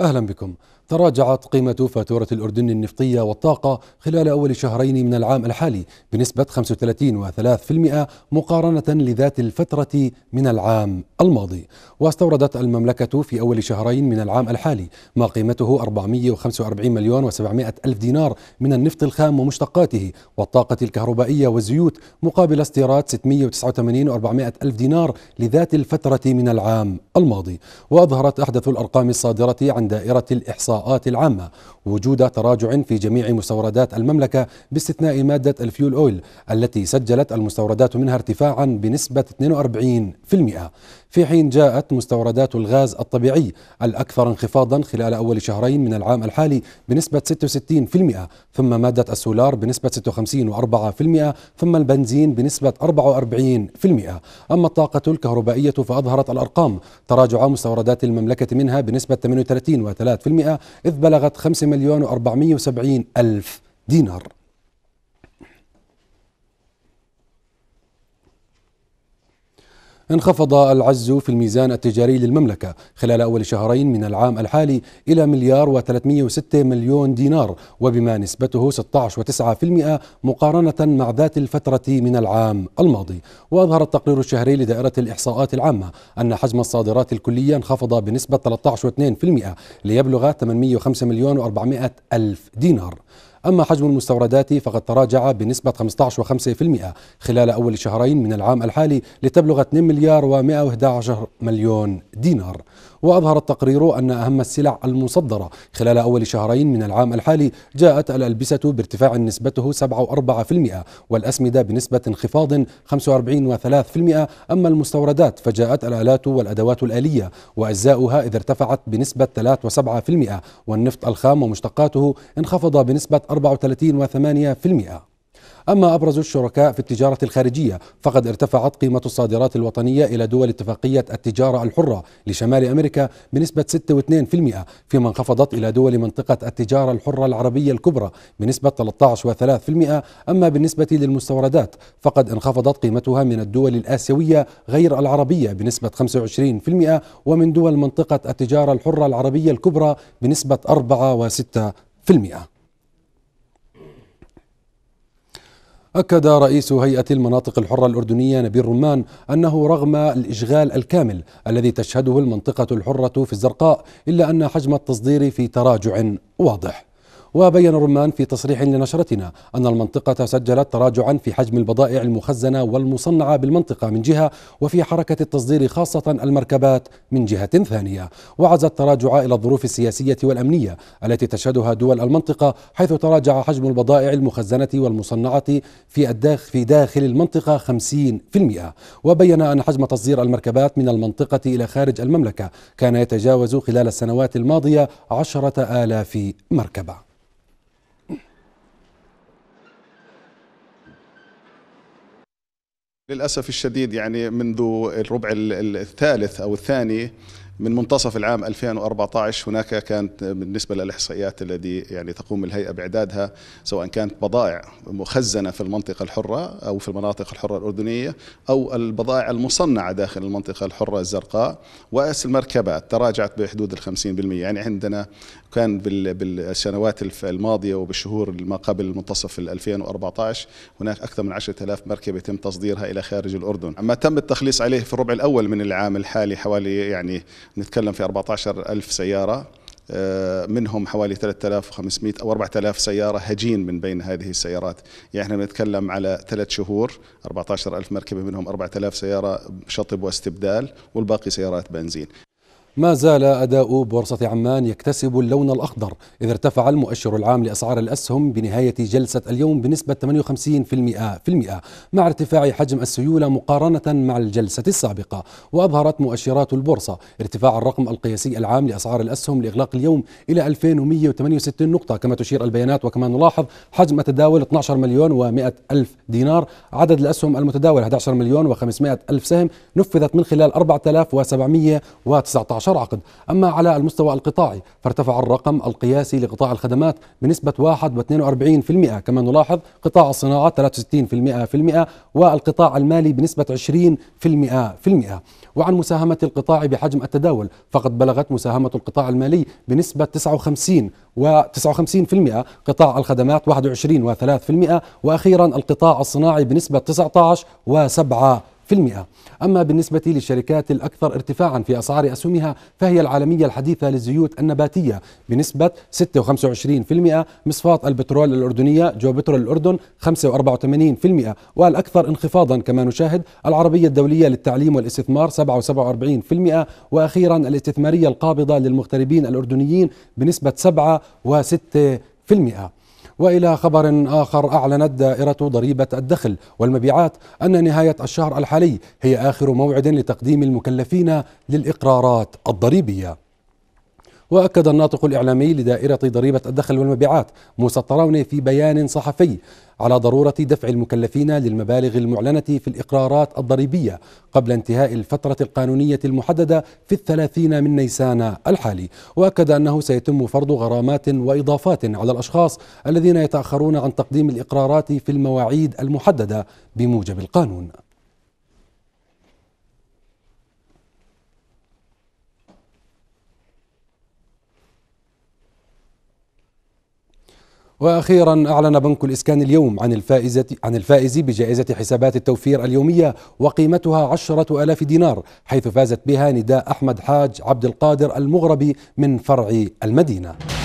أهلا بكم تراجعت قيمة فاتورة الأردن النفطية والطاقة خلال أول شهرين من العام الحالي بنسبة 35.3% مقارنة لذات الفترة من العام الماضي واستوردت المملكة في أول شهرين من العام الحالي ما قيمته 445 مليون و700 ألف دينار من النفط الخام ومشتقاته والطاقة الكهربائية والزيوت مقابل استيراد 689 و400 ألف دينار لذات الفترة من العام الماضي وأظهرت أحدث الأرقام الصادرة عن دائرة الإحصاء الاضاءات العامة وجود تراجع في جميع مستوردات المملكة باستثناء مادة الفيول أويل التي سجلت المستوردات منها ارتفاعا بنسبة 42% في حين جاءت مستوردات الغاز الطبيعي الأكثر انخفاضا خلال أول شهرين من العام الحالي بنسبة 66% ثم مادة السولار بنسبة 56.4% ثم البنزين بنسبة 44% أما الطاقة الكهربائية فأظهرت الأرقام تراجع مستوردات المملكة منها بنسبة 38.3% إذ بلغت 5 مليون و470 ألف دينار انخفض العجز في الميزان التجاري للمملكة خلال أول شهرين من العام الحالي إلى مليار و306 مليون دينار وبما نسبته 16.9% مقارنة مع ذات الفترة من العام الماضي وأظهر التقرير الشهري لدائرة الإحصاءات العامة أن حجم الصادرات الكلية انخفض بنسبة 13.2% ليبلغ 805 مليون و400 ألف دينار أما حجم المستوردات فقد تراجع بنسبة 15.5% خلال أول شهرين من العام الحالي لتبلغ 2 مليار و111 مليون دينار وأظهر التقرير أن أهم السلع المصدرة خلال أول شهرين من العام الحالي جاءت الألبسة بارتفاع نسبته 7.4% والأسمدة بنسبة انخفاض 45.3% أما المستوردات فجاءت الآلات والأدوات الآلية وأجزاؤها إذ ارتفعت بنسبة 3.7% والنفط الخام ومشتقاته انخفض بنسبة 34.8% أما أبرز الشركاء في التجارة الخارجية فقد ارتفعت قيمة الصادرات الوطنية إلى دول اتفاقية التجارة الحرة لشمال أمريكا بنسبة 6.2% فيما انخفضت إلى دول منطقة التجارة الحرة العربية الكبرى بنسبة 13.3% أما بالنسبة للمستوردات فقد انخفضت قيمتها من الدول الآسيوية غير العربية بنسبة 25% ومن دول منطقة التجارة الحرة العربية الكبرى بنسبة 4.6% أكد رئيس هيئة المناطق الحرة الأردنية نبيل رمان أنه رغم الإشغال الكامل الذي تشهده المنطقة الحرة في الزرقاء إلا أن حجم التصدير في تراجع واضح وبين الرمان في تصريح لنشرتنا أن المنطقة سجلت تراجعا في حجم البضائع المخزنة والمصنعة بالمنطقة من جهة وفي حركة التصدير خاصة المركبات من جهة ثانية وعز التراجع إلى الظروف السياسية والأمنية التي تشهدها دول المنطقة حيث تراجع حجم البضائع المخزنة والمصنعة في الداخل في داخل المنطقة 50% وبين أن حجم تصدير المركبات من المنطقة إلى خارج المملكة كان يتجاوز خلال السنوات الماضية عشرة آلاف مركبة للأسف الشديد يعني منذ الربع الثالث أو الثاني من منتصف العام 2014 هناك كانت بالنسبة للإحصائيات التي يعني تقوم الهيئة بإعدادها سواء كانت بضائع مخزنة في المنطقة الحرة أو في المناطق الحرة الأردنية أو البضائع المصنعة داخل المنطقة الحرة الزرقاء وأس المركبات تراجعت بحدود ال 50% يعني عندنا كان بالسنوات الماضية وبالشهور ما قبل منتصف 2014 هناك أكثر من 10000 مركبة يتم تصديرها إلى خارج الأردن أما تم التخليص عليه في الربع الأول من العام الحالي حوالي يعني نتكلم في 14 ألف سيارة آه، منهم حوالي 3500 او 4000 سياره هجين من بين هذه السيارات، يعني احنا نتكلم على ثلاث شهور ألف مركبه منهم 4000 سياره شطب واستبدال والباقي سيارات بنزين. ما زال أداء بورصة عمان يكتسب اللون الأخضر إذ ارتفع المؤشر العام لأسعار الأسهم بنهاية جلسة اليوم بنسبة 58% مع ارتفاع حجم السيولة مقارنة مع الجلسة السابقة وأظهرت مؤشرات البورصة ارتفاع الرقم القياسي العام لأسعار الأسهم لإغلاق اليوم إلى 2168 نقطة كما تشير البيانات وكما نلاحظ حجم التداول 12 مليون و100 ألف دينار عدد الأسهم المتداولة 11 مليون و500 ألف سهم نفذت من خلال 4719 عشر عقد أما على المستوى القطاعي فارتفع الرقم القياسي لقطاع الخدمات بنسبة 1.42% كما نلاحظ قطاع الصناعة 63% والقطاع المالي بنسبة 20% وعن مساهمة القطاع بحجم التداول فقد بلغت مساهمة القطاع المالي بنسبة 59 و59% قطاع الخدمات 21 و3% وأخيرا القطاع الصناعي بنسبة 19 و7% أما بالنسبة للشركات الأكثر ارتفاعا في أسعار أسهمها فهي العالمية الحديثة للزيوت النباتية بنسبة 26% مصفاة البترول الأردنية جو بترول الأردن 85% والأكثر انخفاضا كما نشاهد العربية الدولية للتعليم والاستثمار 47% وأخيرا الاستثمارية القابضة للمغتربين الأردنيين بنسبة 7.6% والى خبر اخر اعلنت دائره ضريبه الدخل والمبيعات ان نهايه الشهر الحالي هي اخر موعد لتقديم المكلفين للاقرارات الضريبيه وأكد الناطق الإعلامي لدائرة ضريبة الدخل والمبيعات موسى الطراوني في بيان صحفي على ضرورة دفع المكلفين للمبالغ المعلنة في الإقرارات الضريبية قبل انتهاء الفترة القانونية المحددة في الثلاثين من نيسان الحالي وأكد أنه سيتم فرض غرامات وإضافات على الأشخاص الذين يتأخرون عن تقديم الإقرارات في المواعيد المحددة بموجب القانون واخيرا اعلن بنك الاسكان اليوم عن الفائزه عن الفائز بجائزه حسابات التوفير اليوميه وقيمتها عشرة ألاف دينار حيث فازت بها نداء احمد حاج عبد القادر المغربي من فرع المدينه